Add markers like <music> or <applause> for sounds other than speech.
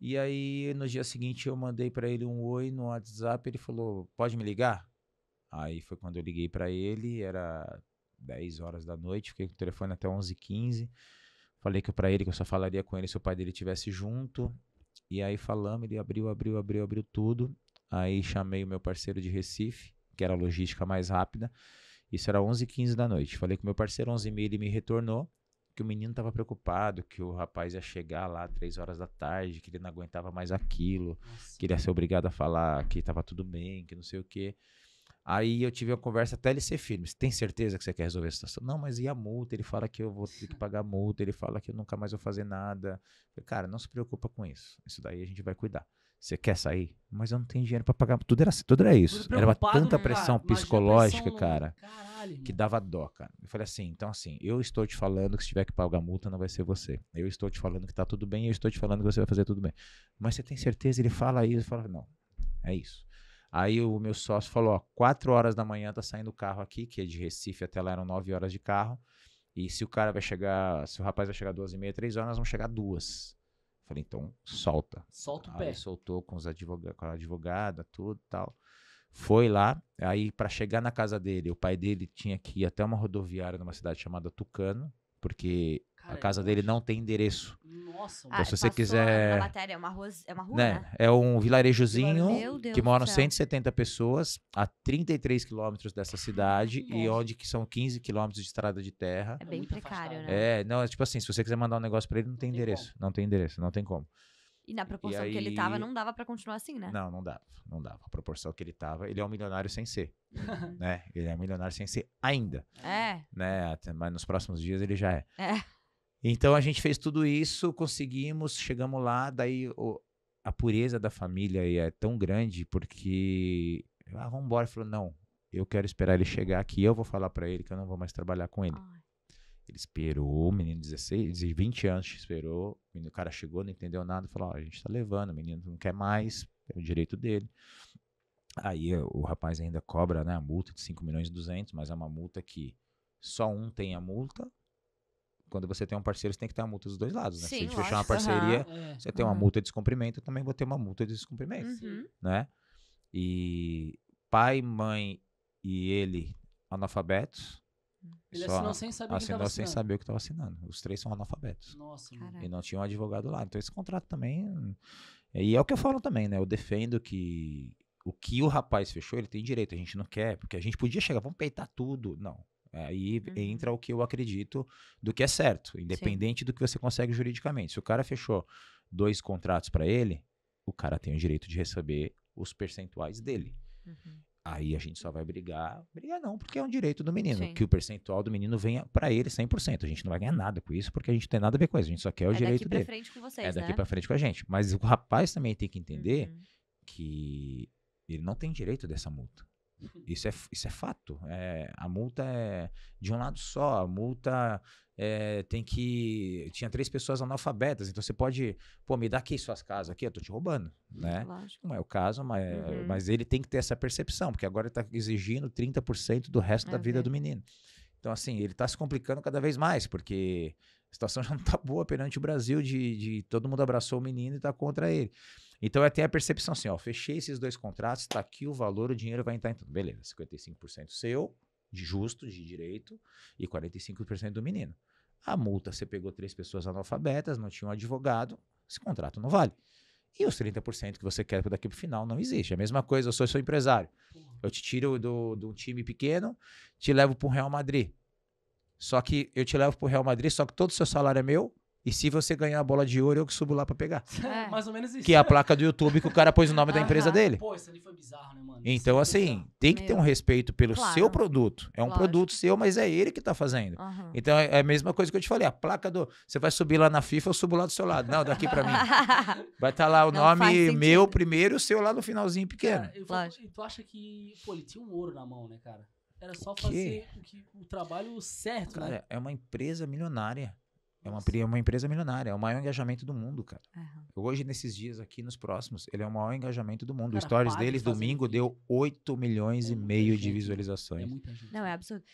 E aí, no dia seguinte, eu mandei para ele um oi no WhatsApp. Ele falou: Pode me ligar? Aí foi quando eu liguei para ele. Era 10 horas da noite. Fiquei com o telefone até 11h15. Falei que para ele que eu só falaria com ele se o pai dele estivesse junto. E aí falamos, ele abriu, abriu, abriu, abriu tudo. Aí chamei o meu parceiro de Recife, que era a logística mais rápida. Isso era 11h15 da noite. Falei com o meu parceiro, 11h30 ele me retornou que o menino estava preocupado, que o rapaz ia chegar lá três horas da tarde, que ele não aguentava mais aquilo, Nossa. que ele ia ser obrigado a falar que estava tudo bem, que não sei o quê. Aí eu tive uma conversa até ele ser firme. Você tem certeza que você quer resolver a situação? Não, mas e a multa? Ele fala que eu vou ter que <laughs> pagar a multa, ele fala que eu nunca mais vou fazer nada. Falei, cara, não se preocupa com isso. Isso daí a gente vai cuidar. Você quer sair? Mas eu não tenho dinheiro para pagar. Tudo era, tudo era isso. Era tanta né, pressão cara, psicológica, pressão cara. Caralho, que dava dó, cara. Eu falei assim, então assim, eu estou te falando que se tiver que pagar multa, não vai ser você. Eu estou te falando que tá tudo bem, eu estou te falando que você vai fazer tudo bem. Mas você tem certeza? Ele fala isso, fala, não, é isso. Aí o meu sócio falou, ó, 4 horas da manhã tá saindo o carro aqui, que é de Recife até lá eram 9 horas de carro. E se o cara vai chegar, se o rapaz vai chegar duas e meia, três horas, nós vamos chegar duas. Falei, então solta. Solta o pé. Aí soltou com, os advogados, com a advogada, tudo tal. Foi lá, aí para chegar na casa dele, o pai dele tinha que ir até uma rodoviária numa cidade chamada Tucano, porque Caramba. a casa dele não tem endereço. Nossa, ah, se você quiser. Matéria, é uma rua, é uma rua né? né? É um vilarejozinho que moram 170 pessoas a 33 quilômetros dessa cidade Nossa. e onde que são 15 quilômetros de estrada de terra. É bem é precário, afastado. né? É, não, é tipo assim, se você quiser mandar um negócio para ele, não, não tem, tem endereço. Como. Não tem endereço, não tem como. E na proporção e aí... que ele tava, não dava para continuar assim, né? Não, não dava, não dava. A proporção que ele tava, ele é um milionário sem ser, <laughs> né? Ele é um milionário sem ser ainda. É. Né? Mas nos próximos dias ele já é. É. Então a gente fez tudo isso, conseguimos, chegamos lá, daí o, a pureza da família é tão grande porque ah, vamos embora, falou não, eu quero esperar ele chegar aqui, eu vou falar para ele que eu não vou mais trabalhar com ele. Ai. Ele esperou, o menino de 16, 20 anos esperou, o cara chegou, não entendeu nada, falou, a gente está levando, o menino não quer mais, é o direito dele. Aí eh, o rapaz ainda cobra né, a multa de 5 milhões e 200, mas é uma multa que só um tem a multa. Quando você tem um parceiro, você tem que ter a multa dos dois lados, né? Sim, Se a gente fechar uma parceria, é. você tem uma multa de descumprimento, eu também vou ter uma multa de descumprimento, uhum. né? E pai, mãe e ele analfabetos, ele Só assinou sem saber assinou sem saber o que estava assinando. Os três são analfabetos. Nossa, e não tinha um advogado lá. Então esse contrato também. E é o que eu falo também, né? Eu defendo que o que o rapaz fechou, ele tem direito. A gente não quer, porque a gente podia chegar, vamos peitar tudo. Não. É, aí uhum. entra o que eu acredito do que é certo, independente Sim. do que você consegue juridicamente. Se o cara fechou dois contratos para ele, o cara tem o direito de receber os percentuais dele. Uhum. Aí a gente só vai brigar. Brigar não, porque é um direito do menino. Sim. Que o percentual do menino venha para ele 100%. A gente não vai ganhar nada com isso, porque a gente não tem nada a ver com isso. A gente só quer o é direito dele. É daqui pra frente com vocês, É daqui né? pra frente com a gente. Mas o rapaz também tem que entender uhum. que ele não tem direito dessa multa. Isso é, isso é fato. É, a multa é de um lado só. A multa é, tem que. Tinha três pessoas analfabetas, então você pode. Pô, me dá aqui suas casas aqui, eu tô te roubando. Né? Lógico. Não é o caso, mas, uhum. mas ele tem que ter essa percepção, porque agora ele tá exigindo 30% do resto é da vida do menino. Então, assim, ele está se complicando cada vez mais, porque a situação <laughs> já não tá boa perante o Brasil de, de todo mundo abraçou o menino e tá contra ele. Então eu tenho a percepção assim, ó, fechei esses dois contratos, está aqui o valor, o dinheiro vai entrar em tudo. Beleza, 55% seu, de justo, de direito, e 45% do menino. A multa, você pegou três pessoas analfabetas, não tinha um advogado, esse contrato não vale. E os 30% que você quer daqui para o final não existe. É a mesma coisa, eu sou seu empresário. Eu te tiro de um time pequeno, te levo para o Real Madrid. Só que eu te levo para o Real Madrid, só que todo o seu salário é meu, e se você ganhar a bola de ouro, eu que subo lá pra pegar. <laughs> É. Mais ou menos isso. Que é a placa do YouTube que o cara pôs o nome da empresa dele. Pô, isso ali foi bizarro, né, mano? Então, assim, é tem que ter um respeito pelo claro. seu produto. É um Lógico. produto seu, mas é ele que tá fazendo. Uhum. Então, é, é a mesma coisa que eu te falei. A placa do... Você vai subir lá na FIFA, eu subo lá do seu lado. Não, daqui pra mim. <laughs> Vai estar tá lá o Não nome meu primeiro e o seu lá no finalzinho pequeno. Cara, eu, assim, tu acha que... Pô, ele tinha um ouro na mão, né, cara? Era só fazer o, que, o trabalho certo, cara, né? Cara, é uma empresa milionária. É uma, é uma empresa milionária, é o maior engajamento do mundo, cara. Uhum. Hoje, nesses dias aqui, nos próximos, ele é o maior engajamento do mundo. Cara, o stories deles, domingo, deu 8 milhões é e meio gente. de né? é visualizações. É muita gente. Não, é absurdo.